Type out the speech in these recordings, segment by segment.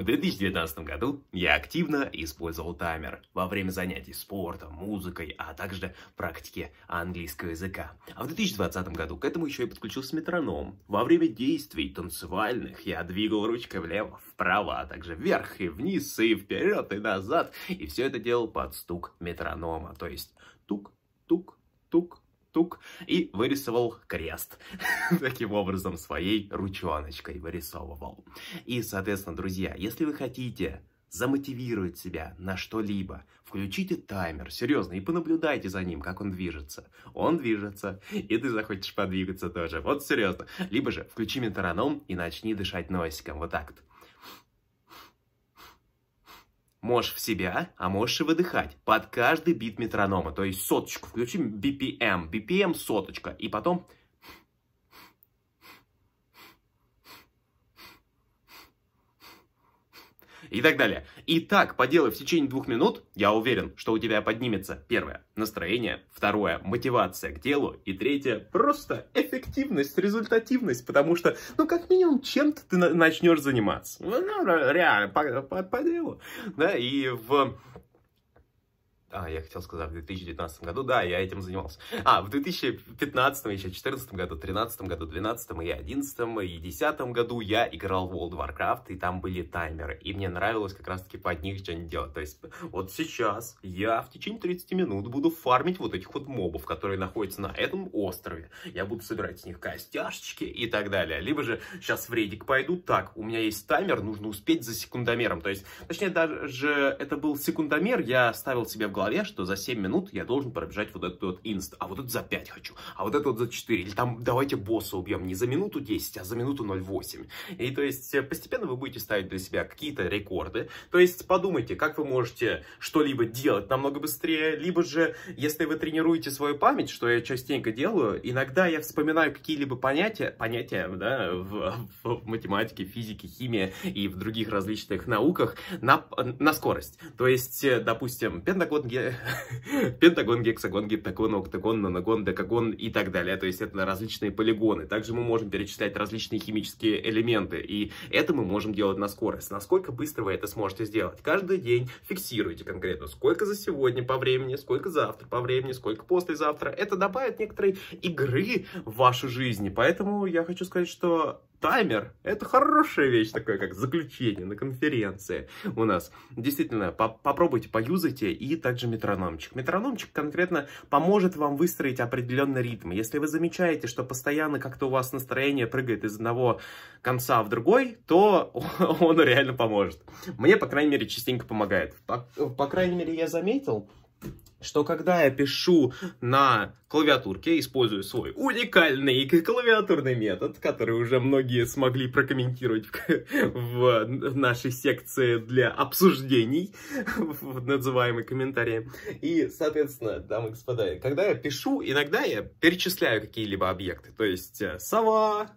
В 2019 году я активно использовал таймер во время занятий спортом, музыкой, а также практики английского языка. А в 2020 году к этому еще и подключился метроном. Во время действий танцевальных я двигал ручкой влево, вправо, а также вверх и вниз, и вперед, и назад. И все это делал под стук метронома, то есть тук-тук штук и вырисовал крест. Таким образом, своей ручоночкой вырисовывал. И, соответственно, друзья, если вы хотите замотивировать себя на что-либо. Включите таймер, серьезно, и понаблюдайте за ним, как он движется. Он движется, и ты захочешь подвигаться тоже, вот серьезно. Либо же включи метроном и начни дышать носиком, вот так вот. Можешь в себя, а можешь и выдыхать. Под каждый бит метронома. То есть соточку включим BPM. BPM соточка. И потом и так далее. И так, поделав в течение двух минут, я уверен, что у тебя поднимется первое – настроение, второе – мотивация к делу, и третье – просто эффективность, результативность, потому что, ну, как минимум, чем-то ты начнешь заниматься. Ну, реально, по, по, по делу. Да, и в а, я хотел сказать, в 2019 году, да, я этим занимался. А, в 2015, еще 2014 году, 2013 году, 2012 и 2011 и 2010 году я играл в World of Warcraft, и там были таймеры, и мне нравилось как раз-таки по них что-нибудь делать. То есть, вот сейчас я в течение 30 минут буду фармить вот этих вот мобов, которые находятся на этом острове. Я буду собирать с них костяшечки и так далее. Либо же сейчас в рейдик пойду, так, у меня есть таймер, нужно успеть за секундомером. То есть, точнее, даже это был секундомер, я ставил себе в голову голове, что за 7 минут я должен пробежать вот этот вот инст, а вот этот за 5 хочу, а вот этот вот за 4. Или там давайте босса убьем не за минуту 10, а за минуту 0,8. И то есть э, постепенно вы будете ставить для себя какие-то рекорды. То есть подумайте, как вы можете что-либо делать намного быстрее, либо же, если вы тренируете свою память, что я частенько делаю, иногда я вспоминаю какие-либо понятия, понятия, да, в, в математике, физике, химии и в других различных науках на, на скорость. То есть, э, допустим, пентагон ге... пентагон, гексагон, гептагон, октагон, нонагон, декагон и так далее. То есть это различные полигоны. Также мы можем перечислять различные химические элементы. И это мы можем делать на скорость. Насколько быстро вы это сможете сделать? Каждый день фиксируйте конкретно, сколько за сегодня по времени, сколько завтра по времени, сколько послезавтра. Это добавит некоторой игры в вашу жизнь. поэтому я хочу сказать, что таймер — это хорошая вещь, такое как заключение на конференции у нас. Действительно, по попробуйте, поюзайте, и также метрономчик. Метрономчик конкретно поможет вам выстроить определенный ритм. Если вы замечаете, что постоянно как-то у вас настроение прыгает из одного конца в другой, то он реально поможет. Мне, по крайней мере, частенько помогает. По, по крайней мере, я заметил, что когда я пишу на клавиатурке использую свой уникальный клавиатурный метод, который уже многие смогли прокомментировать в нашей секции для обсуждений, в называемой комментарии. И, соответственно, дамы и господа, когда я пишу, иногда я перечисляю какие-либо объекты, то есть э, сова,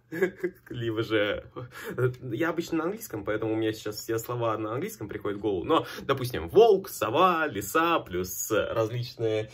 либо же... Э, я обычно на английском, поэтому у меня сейчас все слова на английском приходят в голову, но, допустим, волк, сова, лиса, плюс э, различные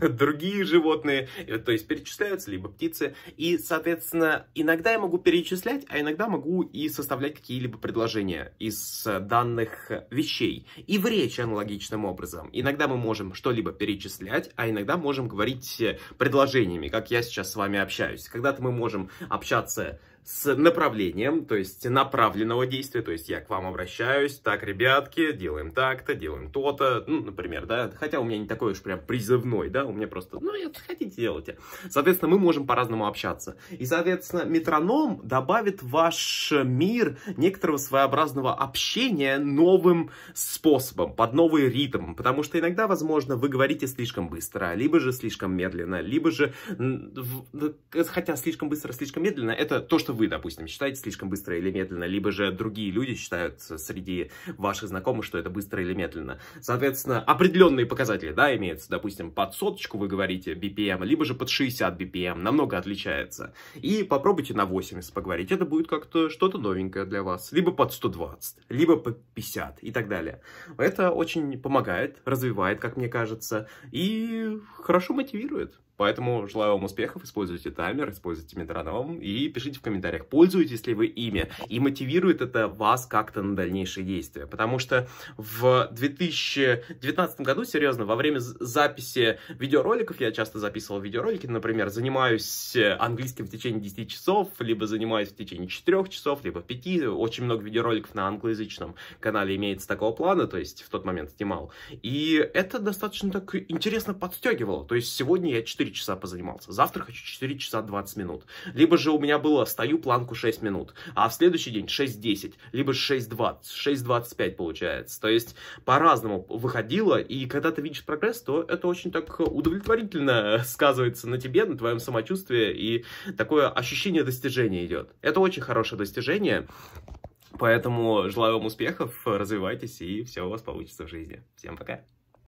другие животные, животные, э, то есть перечисляются, либо птицы. И, соответственно, иногда я могу перечислять, а иногда могу и составлять какие-либо предложения из э, данных вещей. И в речи аналогичным образом. Иногда мы можем что-либо перечислять, а иногда можем говорить э, предложениями, как я сейчас с вами общаюсь. Когда-то мы можем общаться с направлением, то есть направленного действия, то есть я к вам обращаюсь, так, ребятки, делаем так-то, делаем то-то, ну, например, да, хотя у меня не такой уж прям призывной, да, у меня просто, ну, это хотите, делайте. Соответственно, мы можем по-разному общаться. И, соответственно, метроном добавит ваш мир некоторого своеобразного общения новым способом, под новый ритм, потому что иногда, возможно, вы говорите слишком быстро, либо же слишком медленно, либо же, хотя слишком быстро, слишком медленно, это то, что вы, допустим, считаете слишком быстро или медленно, либо же другие люди считают среди ваших знакомых, что это быстро или медленно. Соответственно, определенные показатели, да, имеются, допустим, под соточку вы говорите BPM, либо же под 60 BPM, намного отличается. И попробуйте на 80 поговорить, это будет как-то что-то новенькое для вас, либо под 120, либо под 50 и так далее. Это очень помогает, развивает, как мне кажется, и хорошо мотивирует. Поэтому желаю вам успехов, используйте таймер, используйте метроном и пишите в комментариях, пользуетесь ли вы ими и мотивирует это вас как-то на дальнейшие действия. Потому что в 2019 году, серьезно, во время записи видеороликов, я часто записывал видеоролики, например, занимаюсь английским в течение 10 часов, либо занимаюсь в течение 4 часов, либо 5, очень много видеороликов на англоязычном канале имеется такого плана, то есть в тот момент снимал. И это достаточно так интересно подстегивало. То есть сегодня я 4 4 часа позанимался, завтра хочу 4 часа 20 минут. Либо же у меня было, встаю планку 6 минут, а в следующий день 6.10, либо 6.20, 6.25 получается. То есть по-разному выходило, и когда ты видишь прогресс, то это очень так удовлетворительно сказывается на тебе, на твоем самочувствии, и такое ощущение достижения идет. Это очень хорошее достижение, поэтому желаю вам успехов, развивайтесь, и все у вас получится в жизни. Всем пока!